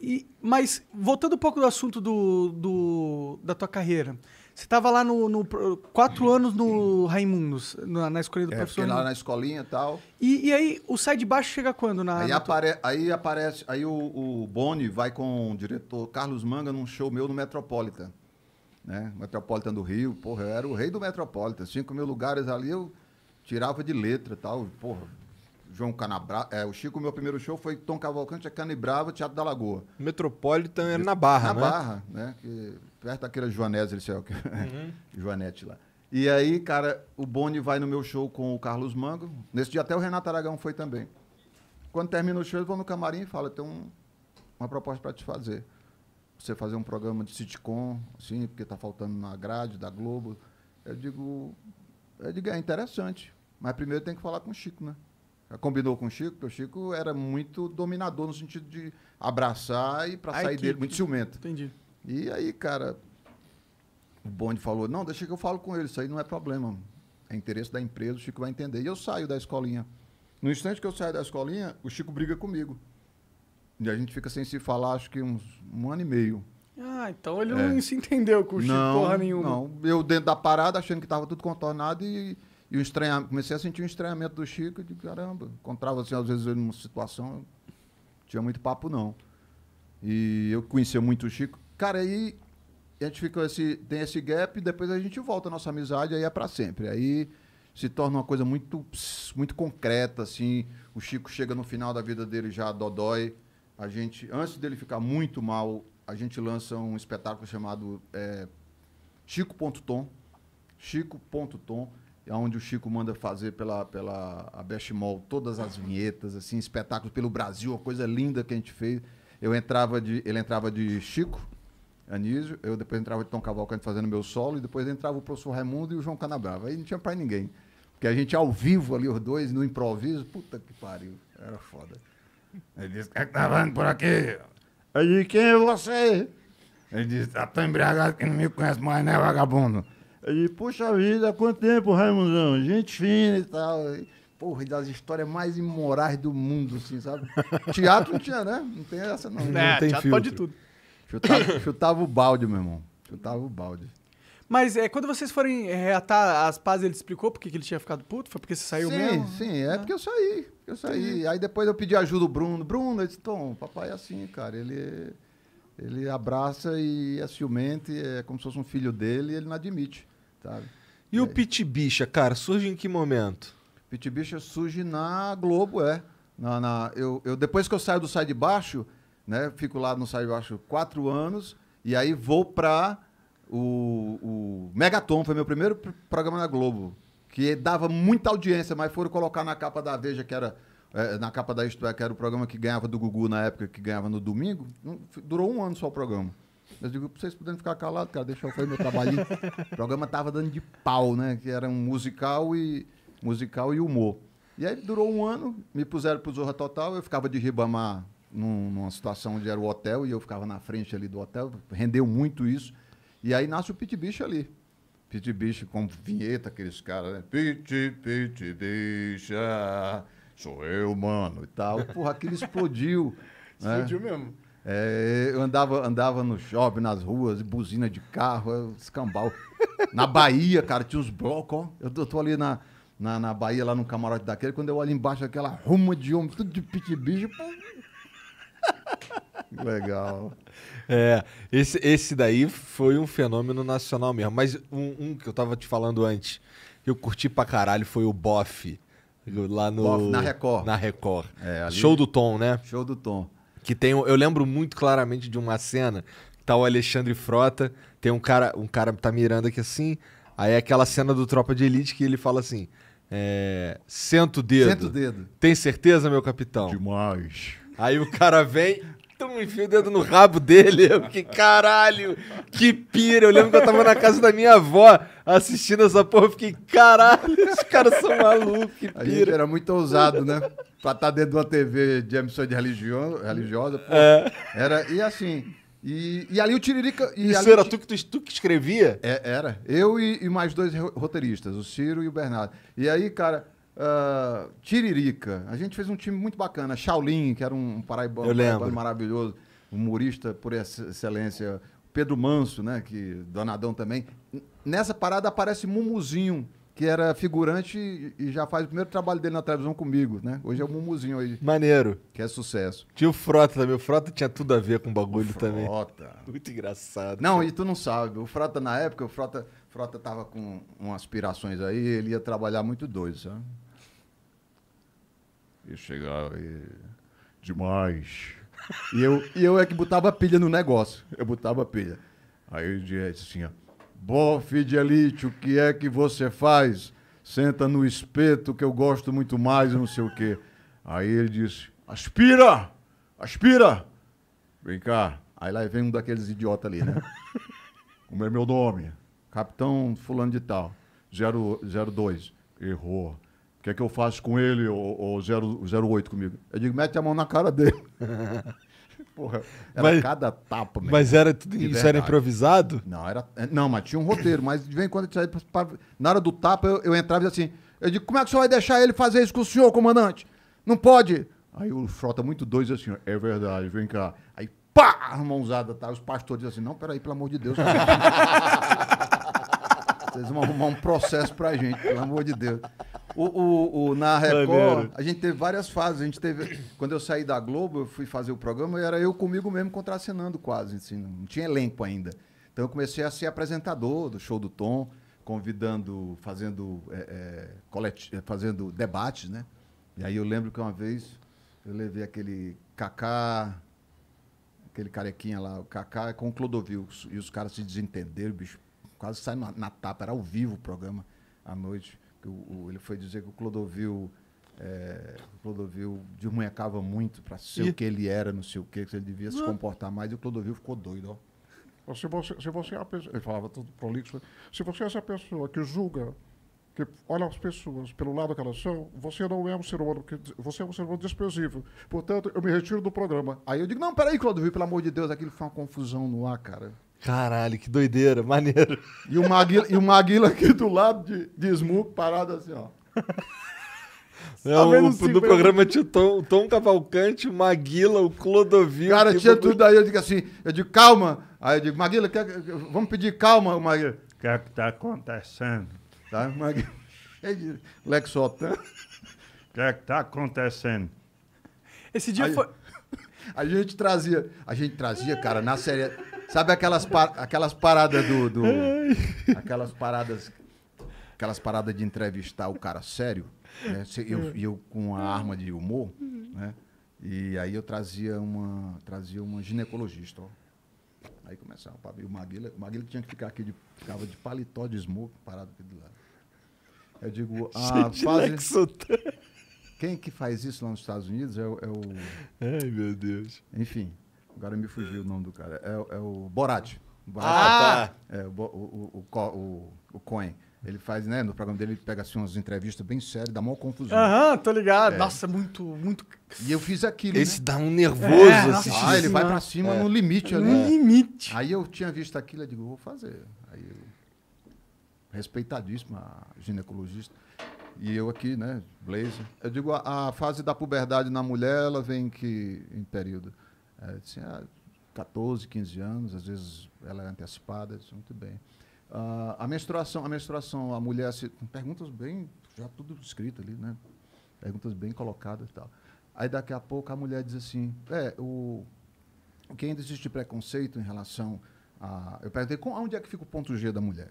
E, mas, voltando um pouco do assunto do, do da tua carreira. Você estava lá no, no, quatro anos no Raimundos, na, na do é, professor. Lá na escolinha e tal. E, aí o sai de baixo chega quando? Na, aí, na apare, aí aparece. Aí o, o, Boni vai com o diretor Carlos Manga num show meu no Metropolitan. Né? Metropolitan do Rio, porra, eu era o rei do Metropolitan. Cinco mil lugares ali eu tirava de letra tal. Porra, João Canabra... É, o Chico, meu primeiro show foi Tom Cavalcante, a Canibrava, Teatro da Lagoa. Metropolitan era é na Barra, na né? Na Barra, né? Que, perto daquele Joanese, ele uhum. Joanete lá. E aí, cara, o Boni vai no meu show com o Carlos Mango. Nesse dia até o Renato Aragão foi também. Quando termina o show, eles vão no camarim e falo, tem um, uma proposta para te fazer. Você fazer um programa de sitcom, assim, porque tá faltando na grade da Globo. Eu digo, eu digo, é interessante. Mas primeiro tem que falar com o Chico, né? combinou com o Chico, porque o Chico era muito dominador no sentido de abraçar e para sair equipe. dele, muito ciumento. Entendi. E aí, cara, o Bonde falou: não, deixa que eu falo com ele, isso aí não é problema. É interesse da empresa, o Chico vai entender. E eu saio da escolinha. No instante que eu saio da escolinha, o Chico briga comigo. E a gente fica sem se falar, acho que uns um ano e meio. Ah, então ele é. não se entendeu com o Chico não, porra nenhuma. Não, eu dentro da parada achando que estava tudo contornado e e o estranhamento, comecei a sentir um estranhamento do Chico, de caramba, encontrava assim, às vezes ele numa situação, tinha muito papo não. E eu conhecia muito o Chico. Cara, aí a gente fica esse, tem esse gap, depois a gente volta a nossa amizade, aí é para sempre. Aí se torna uma coisa muito, muito concreta, assim. O Chico chega no final da vida dele já dodói. A gente, antes dele ficar muito mal, a gente lança um espetáculo chamado é, eh, Chico.tom. Chico.tom. É onde o Chico manda fazer pela, pela a Mall todas as vinhetas, assim, espetáculos pelo Brasil, uma coisa linda que a gente fez. Eu entrava de, ele entrava de Chico Anísio, eu depois entrava de Tom Cavalcante fazendo meu solo, e depois entrava o professor Raimundo e o João Canabrava. Aí não tinha pra ninguém. Porque a gente ao vivo ali, os dois, no improviso, puta que pariu, era foda. Ele disse, quem é que tá vendo por aqui? aí quem é você? Ele disse, tá tão embriagado que não me conhece mais, né, vagabundo? E puxa vida, quanto tempo, Raimundão? Gente fina e tal. Porra, das histórias mais imorais do mundo, assim, sabe? teatro não tinha, né? Não tem essa, não. É, não tem teatro filtro. pode tudo. Chutava, chutava o balde, meu irmão. Chutava o balde. Mas é, quando vocês forem reatar as pazes, ele explicou por que ele tinha ficado puto? Foi porque você saiu sim, mesmo? Sim, sim. É ah. porque eu saí. Eu saí. Sim. Aí depois eu pedi ajuda do Bruno. Bruno, ele disse, Tom, papai é assim, cara. Ele, ele abraça e é ciumente, é como se fosse um filho dele e ele não admite. Sabe? E, e o é. Pit Bicha, cara, surge em que momento? Pit Bicha surge na Globo, é. Na, na, eu, eu, depois que eu saio do Sai de Baixo, né? Fico lá no Sai de Baixo quatro anos e aí vou para o, o Megaton, foi meu primeiro programa na Globo, que dava muita audiência, mas foram colocar na capa da Veja, que era é, na capa da Isto é, que era o programa que ganhava do Gugu na época, que ganhava no domingo. Durou um ano só o programa. Eu digo, vocês podem ficar calados, cara, deixa eu fazer meu trabalho. o programa tava dando de pau, né? Que era um musical e, musical e humor. E aí durou um ano, me puseram pro Zorra Total, eu ficava de Ribamar num, numa situação onde era o hotel e eu ficava na frente ali do hotel, rendeu muito isso. E aí nasce o Pit Bicho ali. Pit Bicho com vinheta, aqueles caras, né? Pit, Pit Bicha, ah, sou eu, mano, e tal. Porra, aquilo explodiu. Explodiu né? mesmo. É, eu andava, andava no shopping, nas ruas, buzina de carro, escambau. na Bahia, cara, tinha uns blocos, ó. Eu tô, eu tô ali na, na, na, Bahia, lá no camarote daquele, quando eu olho embaixo aquela ruma de homem, tudo de pique-bicho. Legal. É, esse, esse daí foi um fenômeno nacional mesmo. Mas um, um que eu tava te falando antes, que eu curti pra caralho, foi o Boff. Lá no. Bof, na Record. Na Record. É, ali... Show do Tom, né? Show do Tom. Que tem, eu lembro muito claramente de uma cena tá o Alexandre Frota, tem um cara, um cara tá mirando aqui assim, aí é aquela cena do Tropa de Elite que ele fala assim: é, senta o dedo. Senta o dedo. Tem certeza, meu capitão? Demais. Aí o cara vem Tum, enfia o dedo no rabo dele. Eu, que caralho, que pira. Eu lembro que eu tava na casa da minha avó assistindo essa porra. Eu fiquei, caralho, os caras são malucos, que pira. A gente era muito ousado, né? pra estar tá dentro de uma TV de emissão de religião, religiosa, pô, é. era. E assim. E, e ali o Tiririca. E Isso era tu que, tu, tu que escrevia? É, era. Eu e, e, mais dois roteiristas, o Ciro e o Bernardo. E aí, cara, uh, Tiririca. A gente fez um time muito bacana. Shaolin, que era um, um paraibano, paraibano maravilhoso, humorista por excelência. Pedro Manso, né? Que Donadão também. Nessa parada aparece Mumuzinho, que era figurante e já faz o primeiro trabalho dele na televisão comigo, né? Hoje é o Mumuzinho aí. Maneiro. Que é sucesso. Tinha o Frota também. O Frota tinha tudo a ver com o bagulho o também. Frota. Muito engraçado. Não, cara. e tu não sabe. O Frota, na época, o Frota, Frota tava com um aspirações aí, ele ia trabalhar muito doido, sabe? E chegar e... demais. e eu, e eu é que botava pilha no negócio. Eu botava pilha. Aí eu dizia assim, ó. Bom, Fidelite, o que é que você faz? Senta no espeto que eu gosto muito mais, não sei o quê. Aí ele disse: Aspira! Aspira! Vem cá. Aí lá vem um daqueles idiotas ali, né? Como é meu nome? Capitão Fulano de Tal. 002. Errou. O que é que eu faço com ele, ou 08 comigo? Eu digo: mete a mão na cara dele. Porra, era mas, cada tapa, mesmo. Mas era tudo isso, verdade. era improvisado? Não, era. É, não, mas tinha um roteiro, mas de vez em quando Na hora do tapa, eu, eu entrava e assim. Eu digo, como é que o senhor vai deixar ele fazer isso com o senhor, comandante? Não pode. Aí o frota muito doido assim, é verdade, vem cá. Aí, pá, a mãozada, tá? Os pastores assim, não, peraí, pelo amor de Deus. Vocês vão arrumar um processo pra gente, pelo amor de Deus. O, o, o, na Record, a gente teve várias fases. A gente teve. Quando eu saí da Globo, eu fui fazer o programa e era eu comigo mesmo contracenando quase. Assim, não tinha elenco ainda. Então eu comecei a ser apresentador do show do Tom, convidando, fazendo, é, é, colet... fazendo debates, né? E aí eu lembro que uma vez eu levei aquele Cacá, aquele carequinha lá, o Cacá com o Clodovil. E os caras se desentenderam, bicho. Quase sai na, na tapa, era ao vivo o programa à noite o, o, ele foi dizer que o Clodovil. É, o Clodovil desmunhecava muito para ser e... o que ele era, não sei o que, que ele devia não. se comportar mais, e o Clodovil ficou doido, ó. Se você, se você é a pessoa, ele falava tudo prolixo, se você é essa pessoa que julga, que olha as pessoas pelo lado que elas são, você não é um ser humano, você é um ser humano desprezível. Portanto, eu me retiro do programa. Aí eu digo, não, peraí, Clodovil, pelo amor de Deus, aquilo foi uma confusão no ar, cara. Caralho, que doideira, maneiro. E o Maguila, e o Maguila aqui do lado de, de parado assim, ó. É, tá o, no programa eu... tinha o Tom, Tom Cavalcante, o Maguila, o Clodovil. Cara, tinha tudo aí. Eu digo assim, eu digo, calma. Aí eu digo, Maguila, quer, vamos pedir calma, Maguila. O que é que tá acontecendo? Tá, Maguila. Lexotan. O que é que tá acontecendo? Esse dia aí, foi... A gente trazia, a gente trazia, cara, na série... Sabe aquelas, par... aquelas paradas do, do. Aquelas paradas. Aquelas paradas de entrevistar o cara sério. Né? Eu, hum. eu com a hum. arma de humor, uhum. né? E aí eu trazia uma, trazia uma ginecologista, ó. Aí começava, papo. E o Maguila, o Maguila tinha que ficar aqui, de, ficava de paletó de smoke parado aqui do lado. Eu digo, a fase... Ah, é tá. Quem que faz isso lá nos Estados Unidos é, É o... Ai, meu Deus. Enfim, Agora me fugiu o nome do cara. É, é o Borat. O Borat ah, tá. É, o, o, o, o, o Ele faz, né? No programa dele, ele pega assim, umas entrevistas bem sérias, dá maior confusão. Aham, uhum, tô ligado. É. Nossa, muito, muito. E eu fiz aquilo. Esse né? dá um nervoso, é, assim. Ah, ele vai pra cima é. no limite ali. No né? limite. Aí eu tinha visto aquilo, eu digo, vou fazer. Aí eu. Respeitadíssima ginecologista. E eu aqui, né? Blazer. Eu digo, a, a fase da puberdade na mulher, ela vem que em período. Ela tinha 14, 15 anos, às vezes ela é antecipada, disse, muito bem. Uh, a menstruação, a menstruação, a mulher se perguntas bem, já tudo escrito ali, né? Perguntas bem colocadas e tal. Aí daqui a pouco a mulher diz assim, é, o que ainda existe preconceito em relação a eu perguntei com, onde é que fica o ponto G da mulher.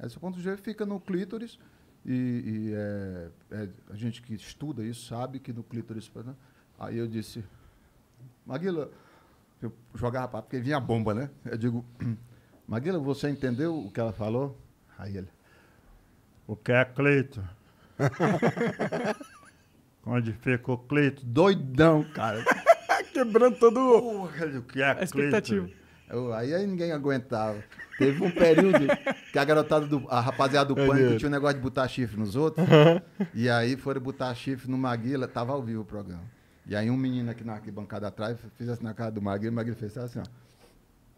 Esse ponto G fica no clítoris e, e é, é, a gente que estuda isso sabe que no clítoris, né? aí eu disse, Maguila, eu jogava papo, porque vinha bomba, né? Eu digo, Maguila, você entendeu o que ela falou? Aí ele, o que é Cleito? Onde ficou Cleito? Doidão, cara. Quebrando todo Porra, o que é a expectativa. Cleito? Eu, aí, aí ninguém aguentava. Teve um período que a garotada do. A rapaziada do pânico tinha um negócio de botar chifre nos outros. Uhum. E aí foram botar chifre no Maguila, tava ao vivo o programa. E aí um menino aqui na arquibancada atrás fez assim na cara do Magrinho, o Magrinho fez assim, ó.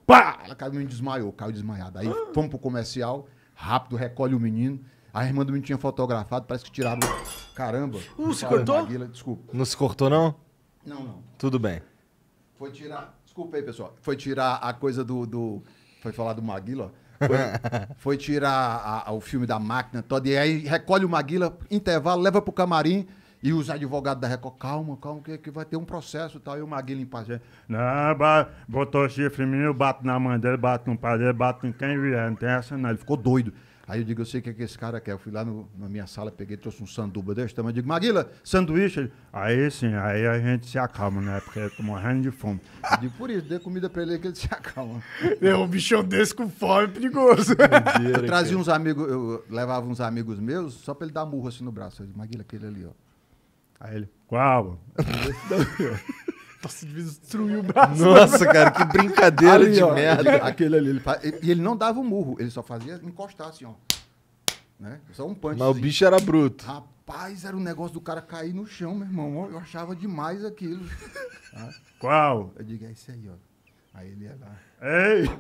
Pá! Ela caiu, o menino desmaiou, caiu desmaiado. Aí ah. fomos pro comercial, rápido, recolhe o menino. A irmã do menino tinha fotografado, parece que tiraram. Caramba! Uh, se cortou? Maguila, desculpa. Não se cortou, não? Não, não. Tudo bem. Foi tirar. Desculpa aí, pessoal. Foi tirar a coisa do. do... Foi falar do Maguila, ó. Foi, foi, tirar a, a, o filme da máquina toda. E aí recolhe o Maguila, intervalo, leva pro camarim. E os advogados da Record, calma, calma, que, que vai ter um processo e tal. E o Maguila impaciente. Não, botou chifre em mim, eu bato na mãe dele, bato no pai dele, bato em quem vier, não tem essa não. Ele ficou doido. Aí eu digo, eu sei o que, é que esse cara quer. Eu fui lá no, na minha sala, peguei, trouxe um sanduba desse tamanho. Eu digo, Maguila, sanduíche? Ele, aí sim, aí a gente se acalma, né? Porque eu tô morrendo de fome. Eu digo, por isso, dê comida pra ele que ele se acalma. É um bichão desse com fome é perigoso. eu trazia uns amigos, eu levava uns amigos meus só pra ele dar murro assim no braço. Eu digo, Maguila, aquele ali, ó. Aí ele, qual? Nossa, destruir o braço. Nossa, cara, que brincadeira ali, de ó, merda. Aquele ali. Ele, e ele não dava o um murro, ele só fazia encostar assim, ó. Né? Só um punch. Mas o bicho era bruto. Rapaz, era um negócio do cara cair no chão, meu irmão. Eu achava demais aquilo. Ah. Qual? Eu digo, é isso aí, ó. Aí ele ia lá. Ei!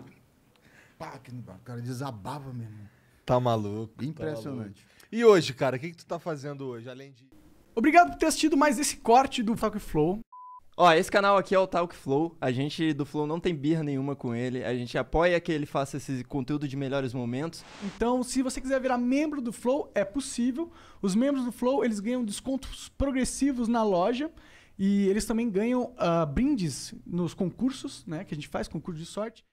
Pá, que... o cara desabava mesmo. Tá maluco. Tá Impressionante. Tá maluco. E hoje, cara, o que, que tu tá fazendo hoje, além de. Obrigado por ter assistido mais esse corte do Talk Flow. Ó, esse canal aqui é o Talk Flow. A gente do Flow não tem birra nenhuma com ele. A gente apoia que ele faça esse conteúdo de melhores momentos. Então, se você quiser virar membro do Flow, é possível. Os membros do Flow, eles ganham descontos progressivos na loja. E eles também ganham uh, brindes nos concursos, né? Que a gente faz concurso de sorte.